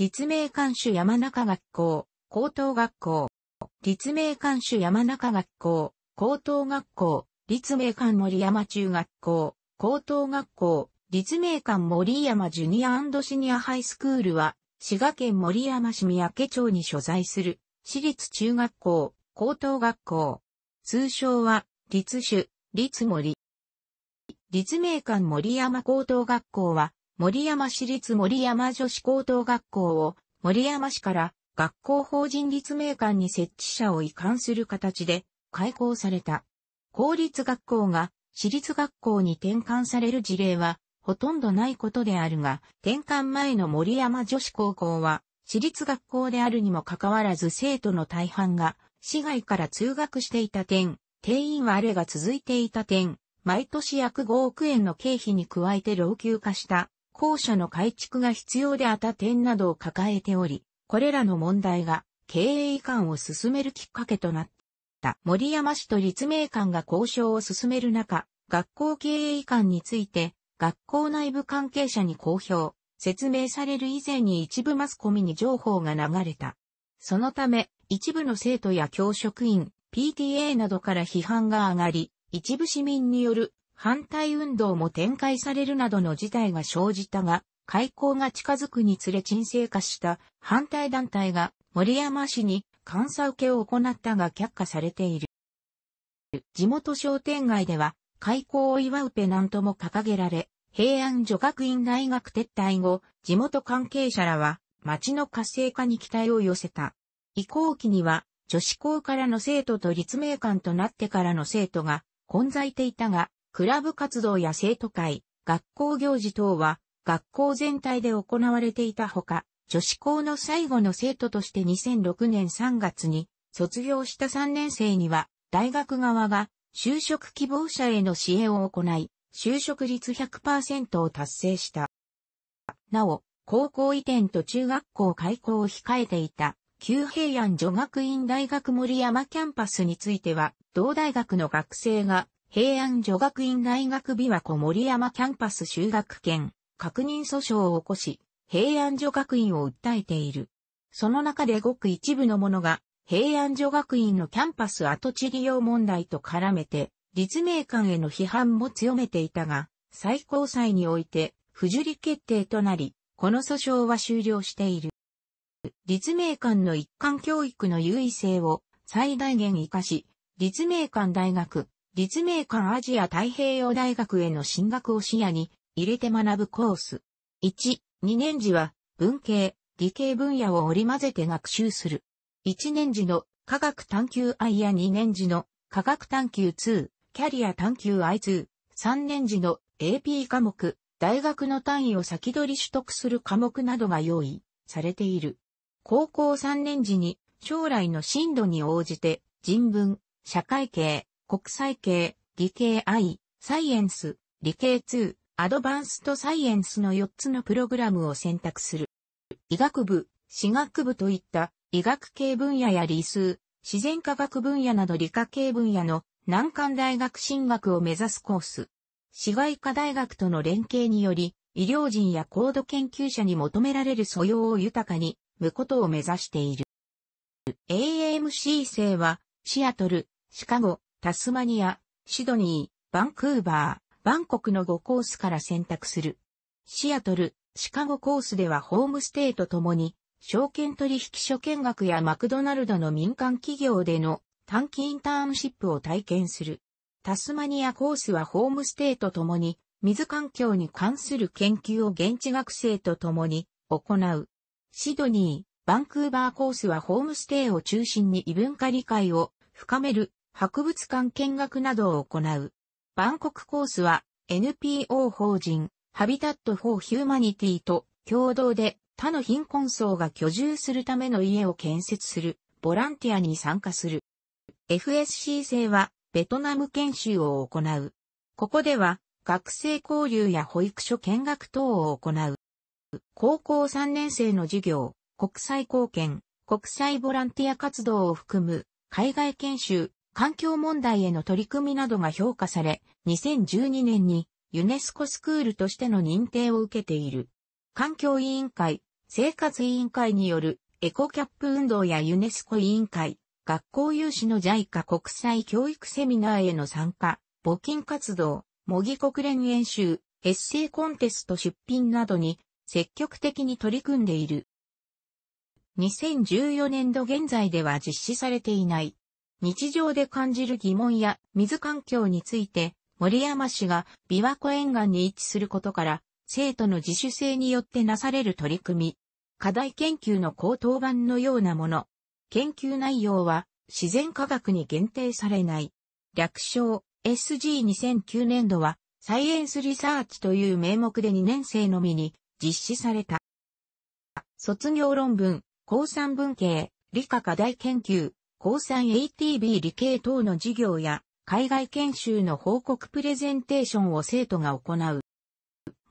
立命館主山中学校、高等学校。立命館主山中学校、高等学校。立命館森山中学校、高等学校。立命館森山ジュニアシニアハイスクールは、滋賀県森山市三宅町に所在する、私立中学校、高等学校。通称は、立種、立森。立命館森山高等学校は、森山市立森山女子高等学校を森山市から学校法人立命館に設置者を移管する形で開校された。公立学校が私立学校に転換される事例はほとんどないことであるが、転換前の森山女子高校は私立学校であるにもかかわらず生徒の大半が市外から通学していた点、定員はあれが続いていた点、毎年約5億円の経費に加えて老朽化した校舎の改築が必要であった点などを抱えており、これらの問題が経営移管を進めるきっかけとなった。森山市と立命館が交渉を進める中、学校経営移管について、学校内部関係者に公表、説明される以前に一部マスコミに情報が流れた。そのため、一部の生徒や教職員、PTA などから批判が上がり、一部市民による反対運動も展開されるなどの事態が生じたが、開港が近づくにつれ沈静化した反対団体が森山市に監査受けを行ったが却下されている。地元商店街では開港を祝うペナントも掲げられ、平安女学院大学撤退後、地元関係者らは町の活性化に期待を寄せた。移行期には女子校からの生徒と立命館となってからの生徒が混在ていたが、クラブ活動や生徒会、学校行事等は、学校全体で行われていたほか、女子校の最後の生徒として2006年3月に、卒業した3年生には、大学側が就職希望者への支援を行い、就職率100%を達成した。なお、高校移転と中学校開校を控えていた、旧平安女学院大学森山キャンパスについては、同大学の学生が平安女学院大学琵琶湖森山キャンパス修学権、確認訴訟を起こし、平安女学院を訴えている。その中でごく一部の者が、平安女学院のキャンパス跡地利用問題と絡めて、立命館への批判も強めていたが、最高裁において、不受理決定となり、この訴訟は終了している。立命館の一貫教育の優位性を最大限活かし、立命館大学、立命館アジア太平洋大学への進学を視野に入れて学ぶコース。1、2年時は文系、理系分野を織り交ぜて学習する。1年時の科学探求 I や2年時の科学探求2、キャリア探求 I2、3年時の AP 科目、大学の単位を先取り取得する科目などが用意されている。高校3年時に将来の進路に応じて人文、社会系、国際系、理系 I、サイエンス、理系2、アドバンストサイエンスの4つのプログラムを選択する。医学部、私学部といった医学系分野や理数、自然科学分野など理科系分野の難関大学進学を目指すコース。市外科大学との連携により、医療人や高度研究者に求められる素養を豊かに、無ことを目指している。AMC 生は、シアトル、シカゴ、タスマニア、シドニー、バンクーバー、バンコクの5コースから選択する。シアトル、シカゴコースではホームステイとともに、証券取引所見学やマクドナルドの民間企業での短期インターンシップを体験する。タスマニアコースはホームステイとともに、水環境に関する研究を現地学生とともに行う。シドニー、バンクーバーコースはホームステイを中心に異文化理解を深める博物館見学などを行う。バンコクコースは NPO 法人ハビタット・フォー・ヒューマニティと共同で他の貧困層が居住するための家を建設するボランティアに参加する。FSC 制はベトナム研修を行う。ここでは学生交流や保育所見学等を行う。高校3年生の授業、国際貢献、国際ボランティア活動を含む海外研修、環境問題への取り組みなどが評価され、2012年にユネスコスクールとしての認定を受けている。環境委員会、生活委員会によるエコキャップ運動やユネスコ委員会、学校有志の JICA 国際教育セミナーへの参加、募金活動、模擬国連演習、エッセイコンテスト出品などに積極的に取り組んでいる。2014年度現在では実施されていない日常で感じる疑問や水環境について、森山氏が琵琶湖沿岸に位置することから、生徒の自主性によってなされる取り組み、課題研究の高等版のようなもの。研究内容は自然科学に限定されない。略称 SG2009 年度はサイエンスリサーチという名目で2年生のみに実施された。卒業論文、高3文系、理科課題研究、高産 ATB 理系等の授業や、海外研修の報告プレゼンテーションを生徒が行う。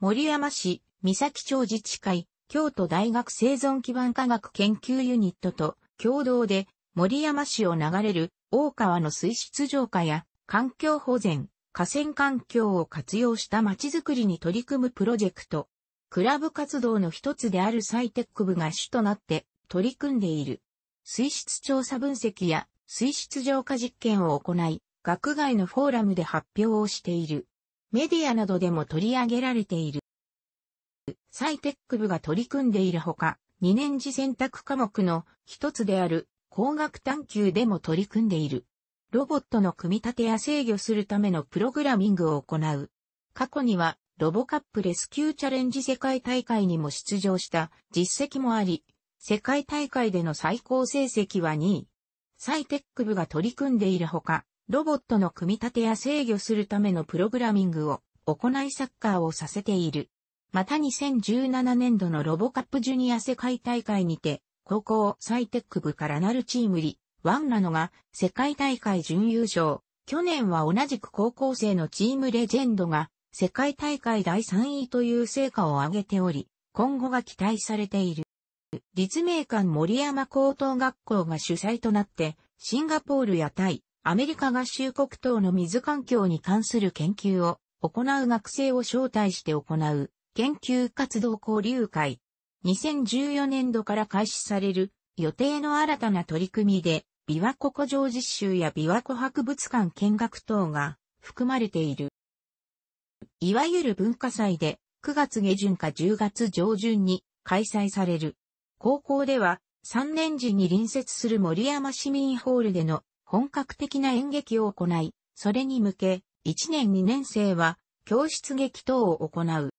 森山市、三崎町自治会、京都大学生存基盤科学研究ユニットと共同で森山市を流れる大川の水質浄化や環境保全、河川環境を活用した街づくりに取り組むプロジェクト。クラブ活動の一つであるサイテック部が主となって取り組んでいる。水質調査分析や水質浄化実験を行い、学外のフォーラムで発表をしている。メディアなどでも取り上げられている。サイテック部が取り組んでいるほか、2年次選択科目の一つである工学探求でも取り組んでいる。ロボットの組み立てや制御するためのプログラミングを行う。過去にはロボカップレスキューチャレンジ世界大会にも出場した実績もあり、世界大会での最高成績は2位。サイテック部が取り組んでいるほか、ロボットの組み立てや制御するためのプログラミングを行いサッカーをさせている。また2017年度のロボカップジュニア世界大会にて、高校サイテック部からなるチームリ、ワンなのが世界大会準優勝。去年は同じく高校生のチームレジェンドが世界大会第3位という成果を上げており、今後が期待されている。立命館森山高等学校が主催となって、シンガポールやタイ、アメリカ合衆国等の水環境に関する研究を行う学生を招待して行う研究活動交流会。2014年度から開始される予定の新たな取り組みで、琵琶湖古城実習や琵琶湖博物館見学等が含まれている。いわゆる文化祭で9月下旬か10月上旬に開催される高校では3年時に隣接する森山市民ホールでの本格的な演劇を行い、それに向け、1年2年生は教室劇等を行う。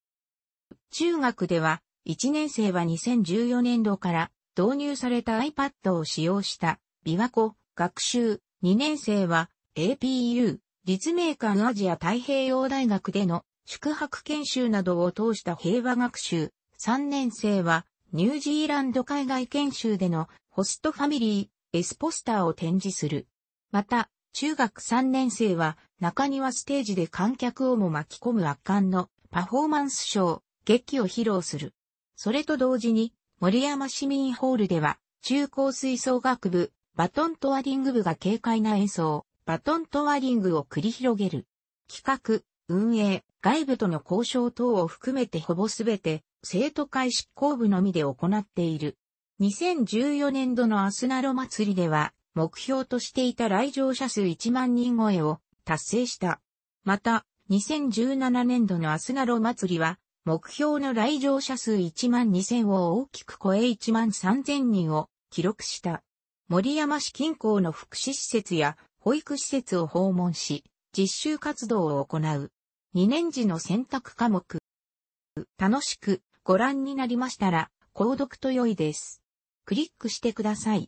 中学では、1年生は2014年度から導入された iPad を使用した琵琶湖学習、2年生は APU、立命館アジア太平洋大学での宿泊研修などを通した平和学習、3年生はニュージーランド海外研修でのホストファミリー、エスポスターを展示する。また、中学3年生は中庭ステージで観客をも巻き込む圧巻のパフォーマンスショー、劇を披露する。それと同時に、森山市民ホールでは、中高吹奏楽部、バトントワリング部が軽快な演奏、バトントワリングを繰り広げる。企画、運営、外部との交渉等を含めてほぼすべて、生徒会執行部のみで行っている。2014年度のアスナロ祭りでは、目標としていた来場者数1万人超えを達成した。また、2017年度のアスナロ祭りは、目標の来場者数1万2000を大きく超え1万3000人を記録した。森山市近郊の福祉施設や保育施設を訪問し、実習活動を行う。2年時の選択科目。楽しくご覧になりましたら、購読と良いです。クリックしてください。